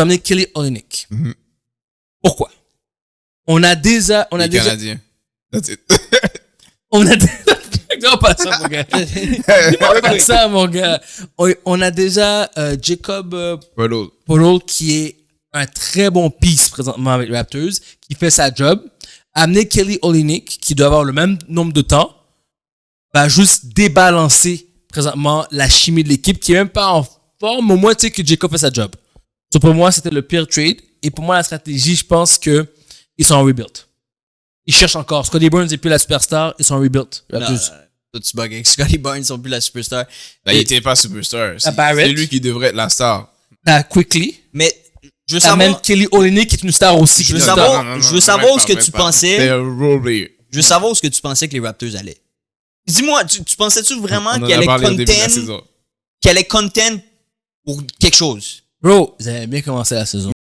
amener Kelly Olynyk. Mhm. Pourquoi On a déjà, on a déjà. on a déjà. On, a déjà euh, Jacob euh, Polo. qui est un très bon piece présentement avec Raptors, qui fait sa job. Amener Kelly Olynyk, qui doit avoir le même nombre de temps, va juste débalancer présentement la chimie de l'équipe, qui est même pas en forme, au moins que Jacob fait sa job pour moi, c'était le pire trade. Et pour moi, la stratégie, je pense que ils sont en rebuild. Ils cherchent encore. Scotty Burns n'est plus la superstar, ils sont en rebuild. La non, euh, non. Toi, tu Scotty Burns sont plus la superstar. Ben, il n'était pas superstar. Ah, c'est lui qui devrait être la star. Ah, quickly. Mais je veux savoir. même Kelly Olynyk qui est une star aussi. Je veux savoir, je veux savoir ce que tu pensais. Je veux savoir ce que tu pensais que les Raptors allaient. Dis-moi, tu, pensais-tu vraiment qu'elle est content, qu'elle est content pour quelque chose? Bro, vous avez bien commencé la saison.